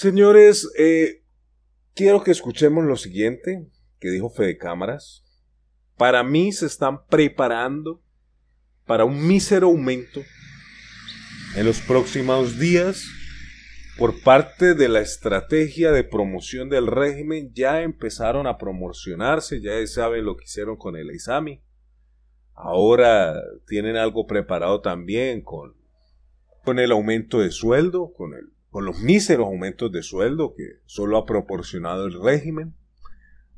Señores, eh, quiero que escuchemos lo siguiente que dijo Fede Cámaras. Para mí se están preparando para un mísero aumento en los próximos días por parte de la estrategia de promoción del régimen. Ya empezaron a promocionarse, ya saben lo que hicieron con el Isami. Ahora tienen algo preparado también con, con el aumento de sueldo, con el con los míseros aumentos de sueldo que solo ha proporcionado el régimen,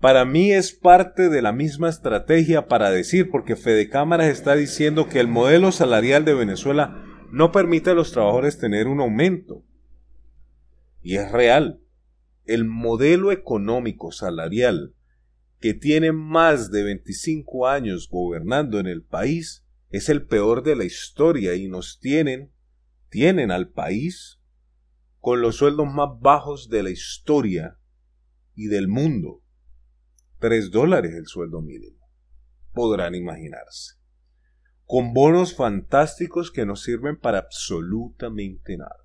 para mí es parte de la misma estrategia para decir, porque Fede Cámaras está diciendo que el modelo salarial de Venezuela no permite a los trabajadores tener un aumento. Y es real. El modelo económico salarial que tiene más de 25 años gobernando en el país es el peor de la historia y nos tienen, tienen al país con los sueldos más bajos de la historia y del mundo. Tres dólares el sueldo mínimo. Podrán imaginarse. Con bonos fantásticos que no sirven para absolutamente nada.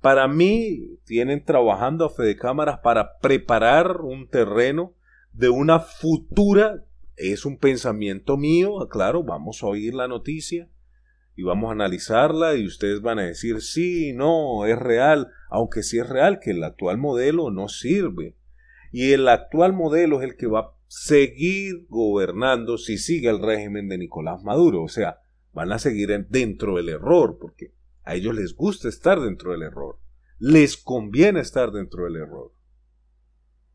Para mí, tienen trabajando a fe de Cámaras para preparar un terreno de una futura, es un pensamiento mío, claro, vamos a oír la noticia, y vamos a analizarla y ustedes van a decir sí, no, es real, aunque sí es real que el actual modelo no sirve. Y el actual modelo es el que va a seguir gobernando si sigue el régimen de Nicolás Maduro. O sea, van a seguir dentro del error, porque a ellos les gusta estar dentro del error. Les conviene estar dentro del error.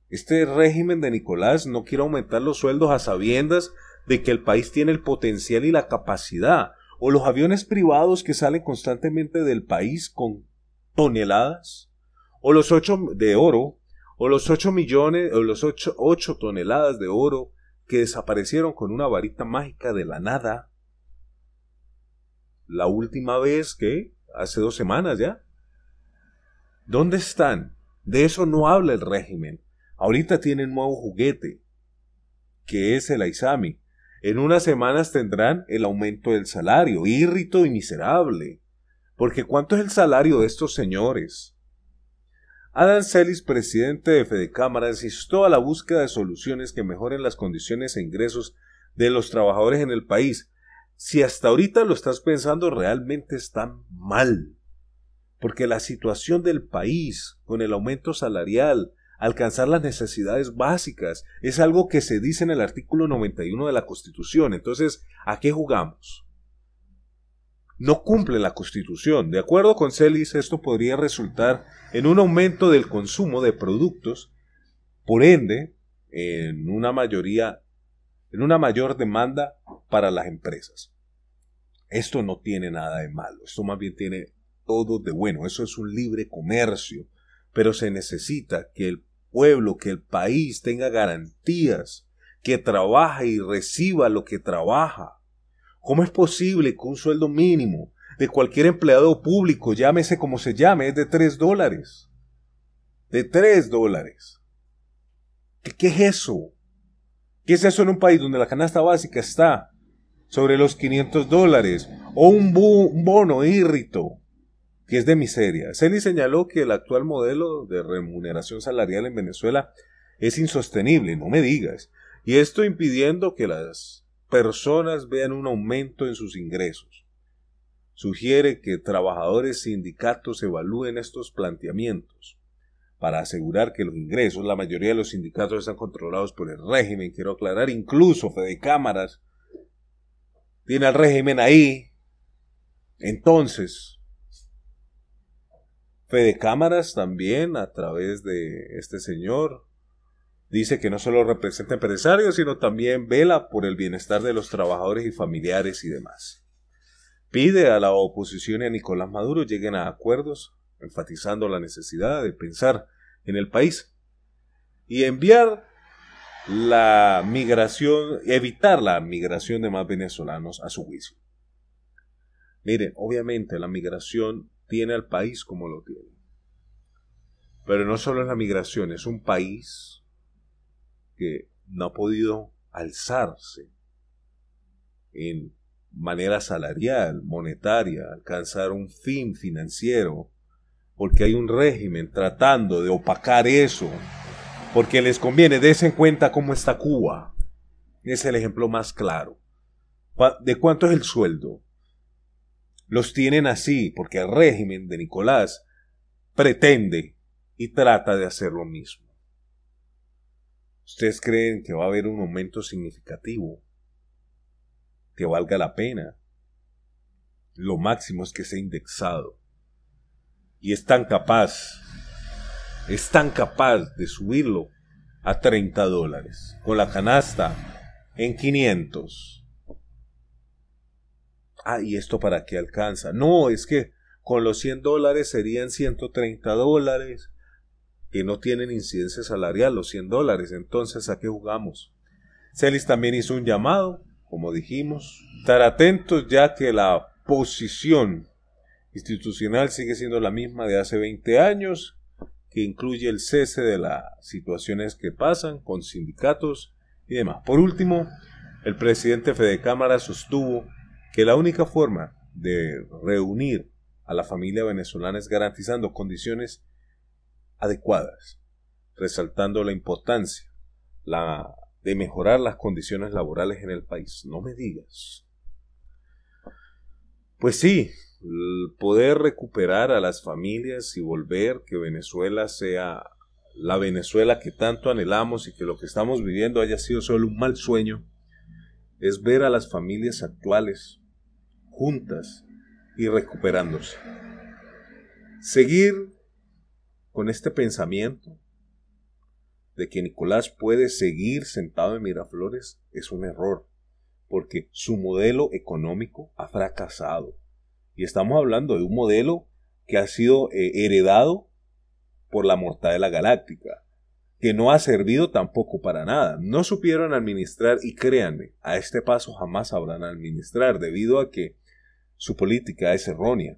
Este régimen de Nicolás no quiere aumentar los sueldos a sabiendas de que el país tiene el potencial y la capacidad o los aviones privados que salen constantemente del país con toneladas, o los ocho de oro, o los ocho millones, o los ocho toneladas de oro que desaparecieron con una varita mágica de la nada. La última vez que, hace dos semanas ya. ¿Dónde están? De eso no habla el régimen. Ahorita tienen nuevo juguete, que es el Aizami, en unas semanas tendrán el aumento del salario, írrito y miserable. Porque ¿cuánto es el salario de estos señores? Adam Celis, presidente de Cámara, insistió a la búsqueda de soluciones que mejoren las condiciones e ingresos de los trabajadores en el país. Si hasta ahorita lo estás pensando, realmente están mal. Porque la situación del país, con el aumento salarial, alcanzar las necesidades básicas. Es algo que se dice en el artículo 91 de la Constitución. Entonces, ¿a qué jugamos? No cumple la Constitución. De acuerdo con Celis, esto podría resultar en un aumento del consumo de productos, por ende, en una mayoría, en una mayor demanda para las empresas. Esto no tiene nada de malo, esto más bien tiene todo de bueno, eso es un libre comercio, pero se necesita que el pueblo, que el país tenga garantías, que trabaje y reciba lo que trabaja. ¿Cómo es posible que un sueldo mínimo de cualquier empleado público, llámese como se llame, es de 3 dólares? De 3 dólares. ¿Qué, es eso? ¿Qué es eso en un país donde la canasta básica está sobre los 500 dólares o un, bono írrito que es de miseria. Celi señaló que el actual modelo de remuneración salarial en Venezuela es insostenible, no me digas, y esto impidiendo que las personas vean un aumento en sus ingresos. Sugiere que trabajadores sindicatos evalúen estos planteamientos para asegurar que los ingresos, la mayoría de los sindicatos están controlados por el régimen, quiero aclarar, incluso Fede Cámaras tiene al régimen ahí. Entonces, Fede Cámaras también, a través de este señor, dice que no solo representa empresarios, sino también vela por el bienestar de los trabajadores y familiares y demás. Pide a la oposición y a Nicolás Maduro lleguen a acuerdos, enfatizando la necesidad de pensar en el país y enviar la migración, evitar la migración de más venezolanos a su juicio. Miren, obviamente la migración tiene al país como lo tiene. Pero no solo es la migración, es un país que no ha podido alzarse en manera salarial, monetaria, alcanzar un fin financiero, porque hay un régimen tratando de opacar eso, porque les conviene, des en cuenta cómo está Cuba. Es el ejemplo más claro. ¿De cuánto es el sueldo? Los tienen así porque el régimen de Nicolás pretende y trata de hacer lo mismo. ¿Ustedes creen que va a haber un aumento significativo? ¿Que valga la pena? Lo máximo es que sea indexado. Y están tan capaz, están capaz de subirlo a 30 dólares, con la canasta en 500 ah, ¿y esto para qué alcanza? No, es que con los 100 dólares serían 130 dólares, que no tienen incidencia salarial los 100 dólares, entonces ¿a qué jugamos? Celis también hizo un llamado, como dijimos, estar atentos ya que la posición institucional sigue siendo la misma de hace 20 años, que incluye el cese de las situaciones que pasan con sindicatos y demás. Por último, el presidente Fede Cámara sostuvo que la única forma de reunir a la familia venezolana es garantizando condiciones adecuadas, resaltando la importancia la, de mejorar las condiciones laborales en el país. No me digas. Pues sí, poder recuperar a las familias y volver que Venezuela sea la Venezuela que tanto anhelamos y que lo que estamos viviendo haya sido solo un mal sueño, es ver a las familias actuales juntas y recuperándose. Seguir con este pensamiento de que Nicolás puede seguir sentado en Miraflores es un error, porque su modelo económico ha fracasado. Y estamos hablando de un modelo que ha sido eh, heredado por la de la galáctica, que no ha servido tampoco para nada. No supieron administrar y créanme, a este paso jamás sabrán administrar debido a que su política es errónea.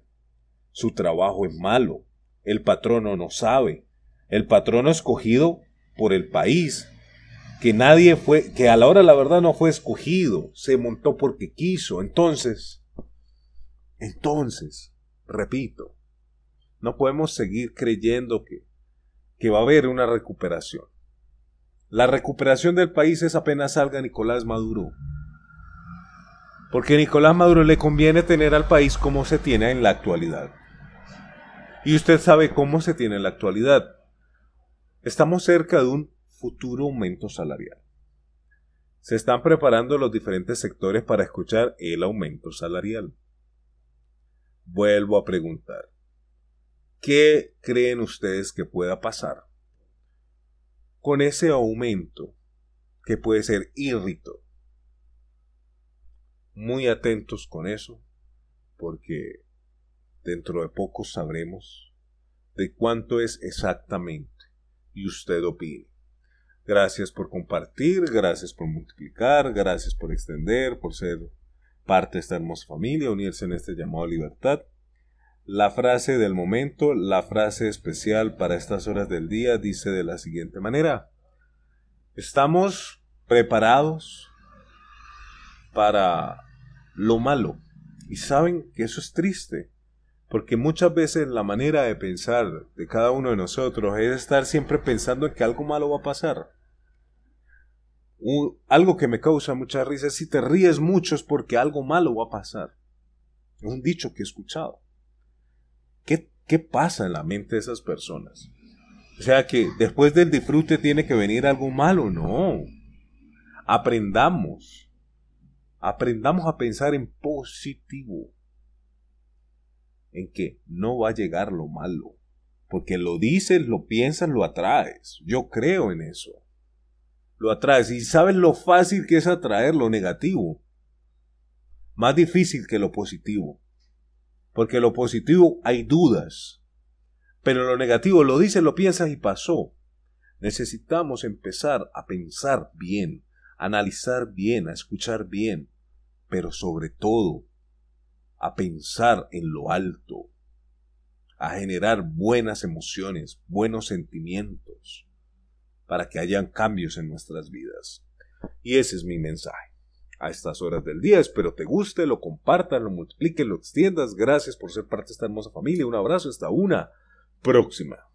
Su trabajo es malo. El patrono no sabe. El patrono escogido por el país, que nadie fue, que a la hora la verdad no fue escogido, se montó porque quiso. Entonces, entonces, repito, no podemos seguir creyendo que, que va a haber una recuperación. La recuperación del país es apenas salga Nicolás Maduro porque Nicolás Maduro le conviene tener al país como se tiene en la actualidad. Y usted sabe cómo se tiene en la actualidad. Estamos cerca de un futuro aumento salarial. Se están preparando los diferentes sectores para escuchar el aumento salarial. Vuelvo a preguntar, ¿qué creen ustedes que pueda pasar con ese aumento que puede ser irrito, muy atentos con eso, porque dentro de poco sabremos de cuánto es exactamente y usted opine. Gracias por compartir, gracias por multiplicar, gracias por extender, por ser parte de esta hermosa familia, unirse en este llamado libertad. La frase del momento, la frase especial para estas horas del día dice de la siguiente manera. Estamos preparados para lo malo. Y saben que eso es triste, porque muchas veces la manera de pensar de cada uno de nosotros es estar siempre pensando en que algo malo va a pasar. algo que me causa mucha risa si te ríes mucho es porque algo malo va a pasar. Es un dicho que he escuchado. ¿Qué, ¿Qué pasa en la mente de esas personas? O sea que después del disfrute tiene que venir algo malo, no. Aprendamos Aprendamos a pensar en positivo, en que no va a llegar lo malo, porque lo dices, lo piensas, lo atraes. Yo creo en eso. Lo atraes y sabes lo fácil que es atraer lo negativo. Más difícil que lo positivo. Porque lo positivo hay dudas. Pero lo negativo lo dices, lo piensas y pasó. Necesitamos empezar a pensar bien, a analizar bien, a escuchar bien, pero sobre todo a pensar en lo alto, a generar buenas emociones, buenos sentimientos, para que hayan cambios en nuestras vidas. Y ese es mi mensaje. A estas horas del día, espero te guste, lo compartan lo multipliquen lo extiendas. Gracias por ser parte de esta hermosa familia. Un abrazo, hasta una próxima.